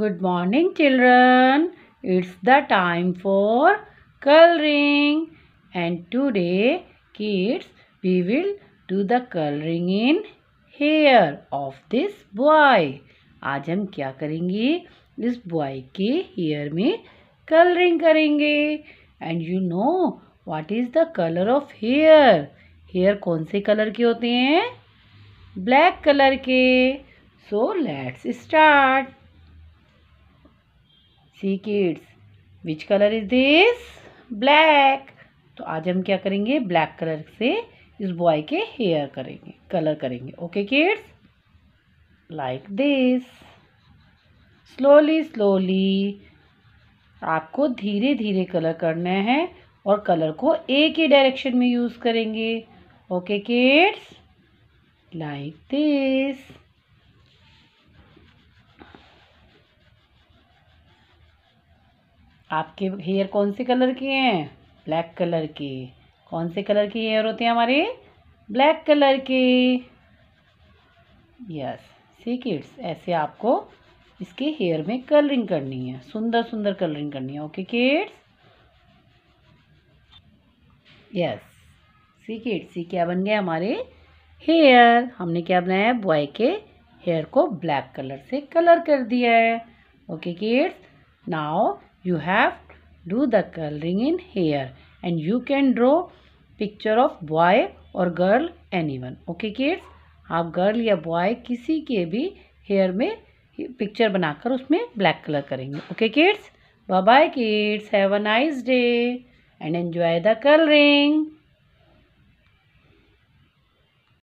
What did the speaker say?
Good morning children. It's the time for coloring. And today kids we will do the coloring in hair of this boy. आज हम क्या करेंगे इस boy के hair में colouring करेंगे and you know what is the colour of hair hair कौन से कलर के होते हैं ब्लैक कलर के so let's start see kids which colour is this black तो आज हम क्या करेंगे ब्लैक कलर से इस बॉय के हेयर करेंगे कलर करेंगे okay kids like this slowly slowly आपको धीरे धीरे कलर करना है और कलर को एक ही डायरेक्शन में यूज़ करेंगे ओके किड्स लाइक दिस आपके हेयर कौन से कलर के हैं ब्लैक कलर के कौन से कलर के हेयर होते हैं हमारे ब्लैक कलर के यस सी किड्स ऐसे आपको इसके हेयर में कलरिंग करनी है सुंदर सुंदर कलरिंग करनी है okay kids yes see kids see क्या बन गया हमारे हेयर हमने क्या बनाया है बॉय के हेयर को ब्लैक कलर से कलर कर दिया है okay kids now you have do the coloring in here and you can draw picture of boy और गर्ल एनीवन ओके किड्स आप गर्ल या बॉय किसी के भी हेयर में पिक्चर बनाकर उसमें ब्लैक कलर करेंगे okay kids bye bye kids have a nice day and enjoy the colouring